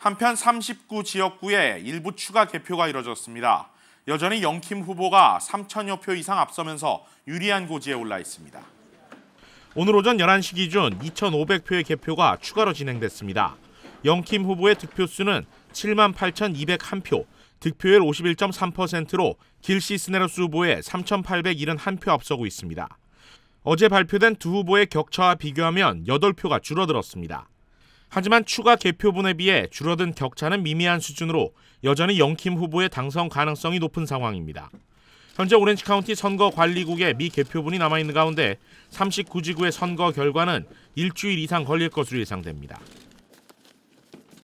한편 39 지역구에 일부 추가 개표가 이뤄졌습니다. 여전히 영킴 후보가 3천여 표 이상 앞서면서 유리한 고지에 올라 있습니다. 오늘 오전 11시 기준 2,500표의 개표가 추가로 진행됐습니다. 영킴 후보의 득표수는 7만 8,201표, 득표율 51.3%로 길시 스네러스 후보의 3,871표 앞서고 있습니다. 어제 발표된 두 후보의 격차와 비교하면 8표가 줄어들었습니다. 하지만 추가 개표분에 비해 줄어든 격차는 미미한 수준으로 여전히 영킴 후보의 당선 가능성이 높은 상황입니다. 현재 오렌지 카운티 선거관리국의 미 개표분이 남아있는 가운데 39지구의 선거 결과는 일주일 이상 걸릴 것으로 예상됩니다.